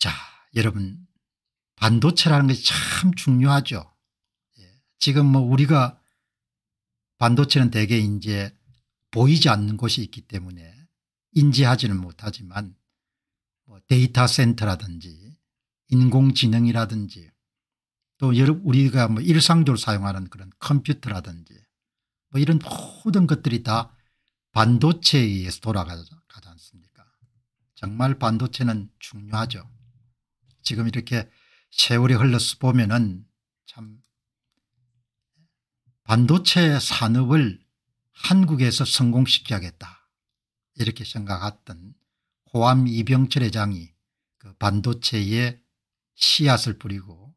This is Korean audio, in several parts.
자 여러분 반도체라는 것이 참 중요하죠. 예, 지금 뭐 우리가 반도체는 대개 이제 보이지 않는 곳이 있기 때문에 인지하지는 못하지만 뭐 데이터 센터라든지 인공지능이라든지 또 여러 우리가 뭐 일상적으로 사용하는 그런 컴퓨터라든지 뭐 이런 모든 것들이 다 반도체에 의해서 돌아가지 않습니까 정말 반도체는 중요하죠. 지금 이렇게 세월이 흘러서 보면은 참 반도체 산업을 한국에서 성공시켜야겠다 이렇게 생각했던 호암 이병철 회장이 그 반도체에 씨앗을 뿌리고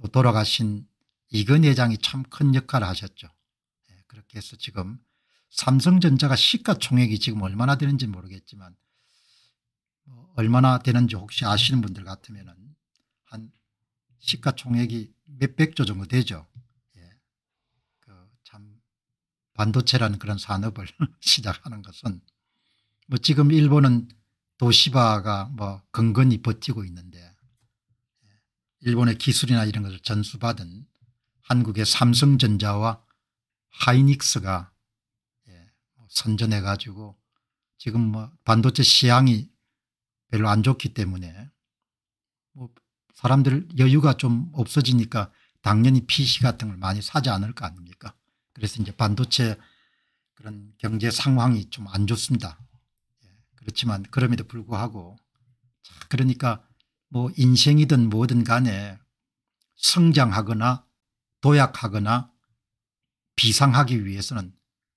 또 돌아가신 이건 회장이 참 큰 역할을 하셨죠. 예, 그렇게 해서 지금 삼성전자가 시가총액이 지금 얼마나 되는지 모르겠지만 얼마나 되는지 혹시 아시는 분들 같으면 한 시가총액이 몇백조 정도 되죠. 예. 그참 반도체라는 그런 산업을 시작하는 것은 뭐 지금 일본은 도시바가 뭐 근근히 버티고 있는데 예. 일본의 기술이나 이런 것을 전수받은 한국의 삼성전자와 하이닉스가 예. 뭐 선전해 가지고 지금 뭐 반도체 시향이 별로 안 좋기 때문에 뭐 사람들 여유가 좀 없어지니까 당연히 PC 같은 걸 많이 사지 않을 거 아닙니까 그래서 이제 반도체 그런 경제 상황이 좀 안 좋습니다. 예. 그렇지만 그럼에도 불구하고 그러니까 뭐 인생이든 뭐든 간에 성장하거나 도약하거나 비상하기 위해서는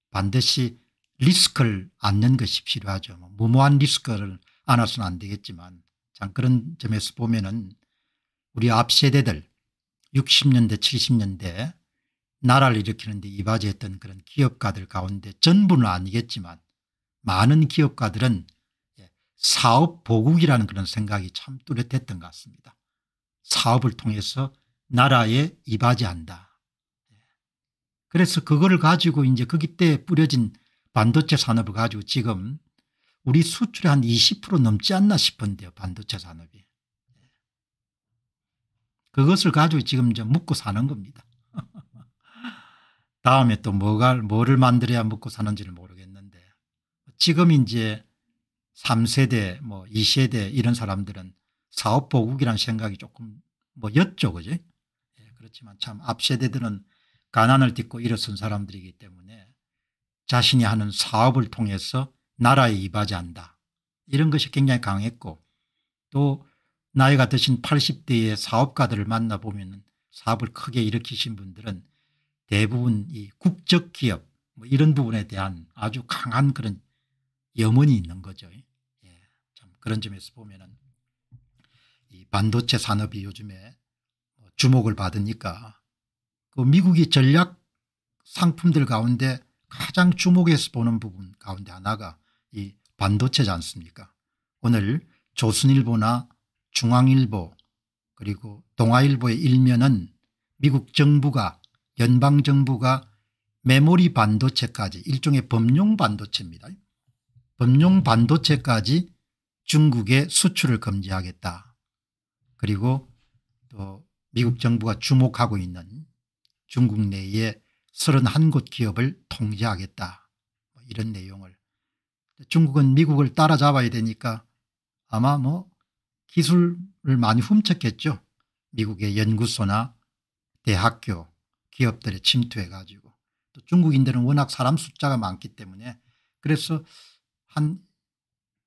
반드시 리스크를 안는 것이 필요하죠. 뭐 무모한 리스크를 않아서는 안 되겠지만 참 그런 점에서 보면은 우리 앞 세대들 60년대 70년대 나라를 일으키는 데 이바지했던 그런 기업가들 가운데 전부는 아니겠지만 많은 기업가들은 예, 사업 보국이라는 그런 생각이 참 뚜렷했던 것 같습니다. 사업을 통해서 나라에 이바지한다. 예. 그래서 그거를 가지고 이제 거기 때 뿌려진 반도체 산업을 가지고 지금 우리 수출의 한20% 넘지 않나 싶은데요. 반도체 산업이. 그것을 가지고 지금 이제 먹고 사는 겁니다. 다음에 또 뭐가, 뭐를 만들어야 먹고 사는지를 모르겠는데 지금 이제 3세대 뭐 2세대 이런 사람들은 사업 보국이라는 생각이 조금 뭐였죠 그지 예, 그렇지만 참 앞세대들은 가난을 딛고 일어선 사람들이기 때문에 자신이 하는 사업을 통해서 나라에 이바지한다. 이런 것이 굉장히 강했고 또 나이가 드신 80대의 사업가들을 만나보면 사업을 크게 일으키신 분들은 대부분 이 국적 기업 뭐 이런 부분에 대한 아주 강한 그런 염원이 있는 거죠. 예, 참 그런 점에서 보면은 이 반도체 산업이 요즘에 뭐 주목을 받으니까 그 미국이 전략 상품들 가운데 가장 주목해서 보는 부분 가운데 하나가 이 반도체지 않습니까 오늘 조선일보나 중앙일보 그리고 동아일보의 일면은 미국 정부가 연방정부가 메모리 반도체까지 일종의 범용 반도체입니다. 범용 반도체까지 중국에 수출을 금지하겠다. 그리고 또 미국 정부가 주목하고 있는 중국 내에 31곳 기업을 통제하겠다. 뭐 이런 내용을 중국은 미국을 따라잡아야 되니까 아마 뭐 기술을 많이 훔쳤겠죠. 미국의 연구소나 대학교 기업들에 침투해 가지고 또 중국인들은 워낙 사람 숫자가 많기 때문에 그래서 한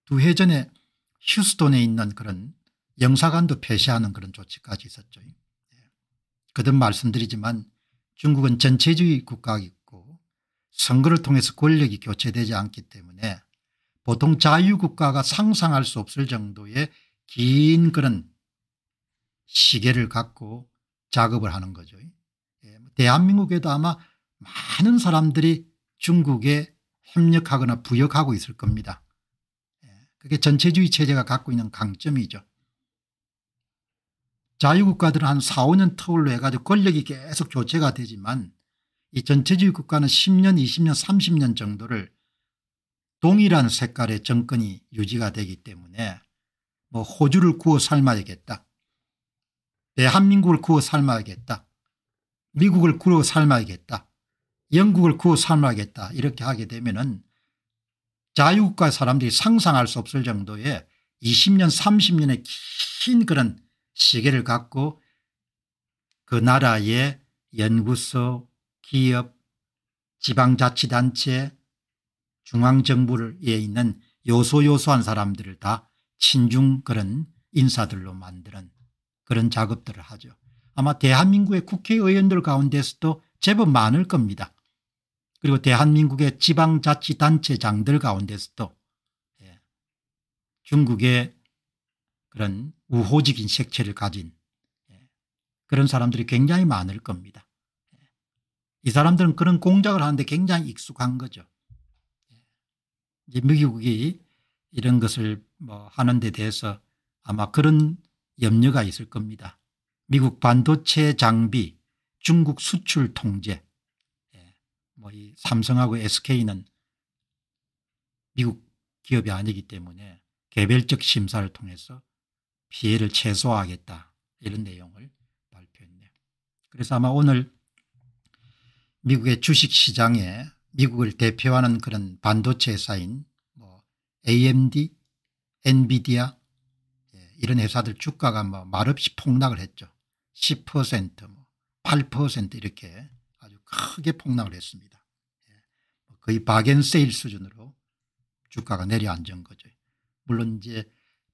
두 해 전에 휴스톤에 있는 그런 영사관도 폐쇄하는 그런 조치까지 있었죠. 예. 거듭 말씀드리지만 중국은 전체주의 국가이고 선거를 통해서 권력이 교체되지 않기 때문에 보통 자유국가가 상상할 수 없을 정도의 긴 그런 시계를 갖고 작업을 하는 거죠. 예, 대한민국에도 아마 많은 사람들이 중국에 협력하거나 부역하고 있을 겁니다. 예, 그게 전체주의 체제가 갖고 있는 강점이죠. 자유국가들은 한 4, 5년 터울로 해가지고 권력이 계속 교체가 되지만 이 전체주의 국가는 10년, 20년, 30년 정도를 동일한 색깔의 정권이 유지가 되기 때문에 뭐 호주를 구워 삶아야겠다. 대한민국을 구워 삶아야겠다. 미국을 구워 삶아야겠다. 영국을 구워 삶아야겠다. 이렇게 하게 되면은 자유국가 사람들이 상상할 수 없을 정도의 20년 30년의 긴 그런 시계를 갖고 그 나라의 연구소 기업 지방자치단체 중앙정부에 있는 요소요소한 사람들을 다 친중 그런 인사들로 만드는 그런 작업들을 하죠. 아마 대한민국의 국회의원들 가운데서도 제법 많을 겁니다. 그리고 대한민국의 지방자치단체장들 가운데서도 예, 중국의 그런 우호적인 색채를 가진 예, 그런 사람들이 굉장히 많을 겁니다. 예, 이 사람들은 그런 공작을 하는데 굉장히 익숙한 거죠. 미국이 이런 것을 뭐 하는 데 대해서 아마 그런 염려가 있을 겁니다. 미국 반도체 장비 중국 수출 통제 예. 뭐이 삼성하고 SK는 미국 기업이 아니기 때문에 개별적 심사를 통해서 피해를 최소화하겠다 이런 내용을 발표했네요. 그래서 아마 오늘 미국의 주식시장에 미국을 대표하는 그런 반도체 회사인 뭐 AMD, 엔비디아 예, 이런 회사들 주가가 뭐 말없이 폭락을 했죠. 10%뭐8% 이렇게 아주 크게 폭락을 했습니다. 예, 뭐 거의 바겐세일 수준으로 주가가 내려앉은 거죠. 물론 이제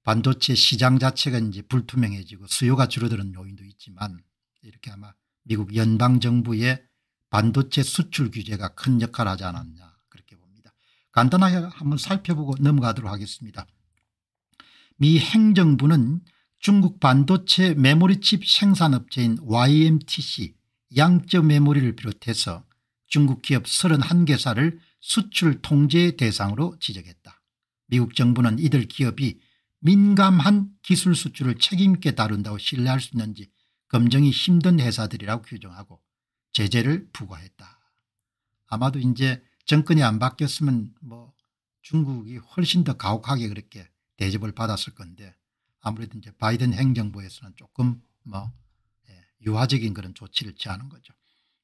반도체 시장 자체가 이제 불투명해지고 수요가 줄어드는 요인도 있지만 이렇게 아마 미국 연방정부의 반도체 수출 규제가 큰 역할을 하지 않았냐 그렇게 봅니다. 간단하게 한번 살펴보고 넘어가도록 하겠습니다. 미 행정부는 중국 반도체 메모리칩 생산업체인 YMTC 양적 메모리를 비롯해서 중국 기업 31개사를 수출 통제 대상으로 지적했다. 미국 정부는 이들 기업이 민감한 기술 수출을 책임있게 다룬다고 신뢰할 수 있는지 검증이 힘든 회사들이라고 규정하고 제재를 부과했다. 아마도 이제 정권이 안 바뀌었으면 뭐 중국이 훨씬 더 가혹하게 그렇게 대접을 받았을 건데 아무래도 이제 바이든 행정부에서는 조금 뭐 예, 유화적인 그런 조치를 취하는 거죠.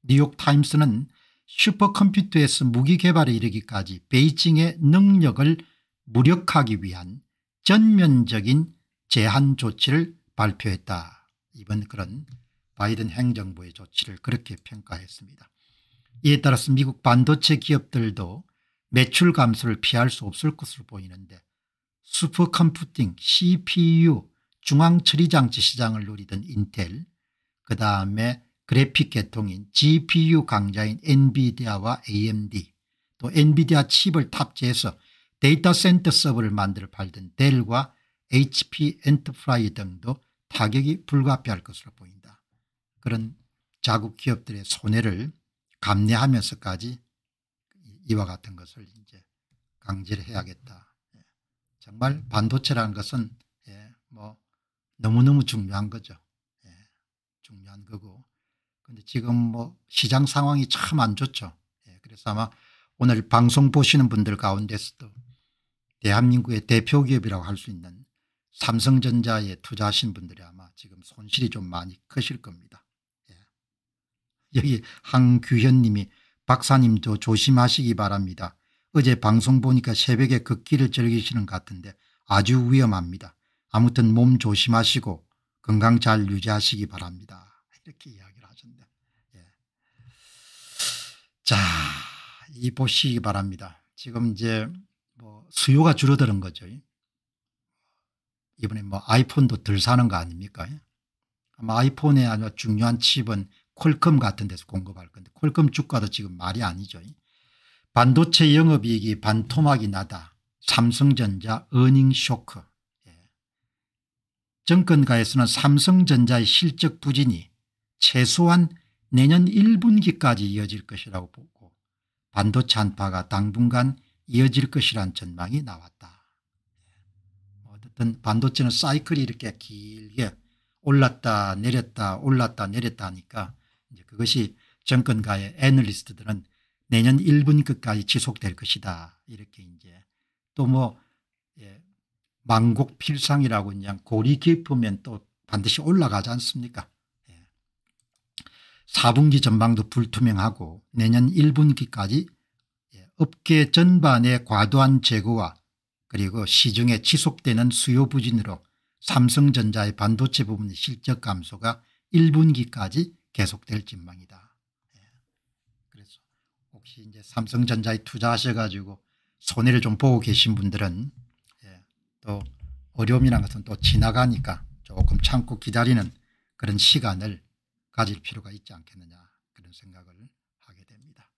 뉴욕타임스는 슈퍼컴퓨터에서 무기 개발에 이르기까지 베이징의 능력을 무력하기 위한 전면적인 제한 조치를 발표했다. 이번 그런 바이든 행정부의 조치를 그렇게 평가했습니다. 이에 따라서 미국 반도체 기업들도 매출 감소를 피할 수 없을 것으로 보이는데 슈퍼컴퓨팅 cpu 중앙처리장치 시장을 누리던 인텔 그 다음에 그래픽 계통인 gpu 강자인 엔비디아와 amd 또 엔비디아 칩을 탑재해서 데이터 센터 서버를 만들어 팔던 델과 HP 엔터프라이 등도 타격이 불가피할 것으로 보인다. 그런 자국 기업들의 손해를 감내하면서까지 이와 같은 것을 이제 강제를 해야겠다. 예. 정말 반도체라는 것은 예, 뭐 너무너무 중요한 거죠. 예, 중요한 거고. 근데 지금 뭐 시장 상황이 참 안 좋죠. 예, 그래서 아마 오늘 방송 보시는 분들 가운데서도 대한민국의 대표 기업이라고 할 수 있는 삼성전자에 투자하신 분들이 아마 지금 손실이 좀 많이 크실 겁니다. 여기 한규현님이 박사님 도 조심하시기 바랍니다. 어제 방송 보니까 새벽에 걷기를 즐기시는 것 같은데 아주 위험합니다. 아무튼 몸 조심하시고 건강 잘 유지하시기 바랍니다. 이렇게 이야기를 하셨는 예. 자, 이 보시기 바랍니다. 지금 이제 뭐 수요가 줄어드는 거죠. 이번에 뭐 아이폰도 덜 사는 거 아닙니까? 예. 아마 아이폰의 아주 중요한 칩은 콜컴 같은 데서 공급할 건데 콜컴 주가도 지금 말이 아니죠. 반도체 영업이익이 반토막이 나다. 삼성전자 어닝쇼크. 예. 정권가에서는 삼성전자의 실적 부진이 최소한 내년 1분기까지 이어질 것이라고 보고 반도체 한파가 당분간 이어질 것이란 전망이 나왔다. 예. 뭐 어쨌든 반도체는 사이클이 이렇게 길게 올랐다 내렸다 올랐다 내렸다 하니까 이제 그것이 정권가의 애널리스트들은 내년 1분 기까지 지속될 것이다. 이렇게 이제 또뭐 예, 망곡 필상이라고 그냥 고리 깊으면 또 반드시 올라가지 않습니까? 예. 4분기 전망도 불투명하고 내년 1분기까지 예, 업계 전반의 과도한 재고와 그리고 시중에 지속되는 수요 부진으로 삼성전자의 반도체 부분 실적 감소가 1분기까지 계속될 진망이다. 예. 그래서 혹시 이제 삼성전자에 투자하셔가지고 손해를 좀 보고 계신 분들은 예, 또 어려움이란 것은 또 지나가니까 조금 참고 기다리는 그런 시간을 가질 필요가 있지 않겠느냐 그런 생각을 하게 됩니다.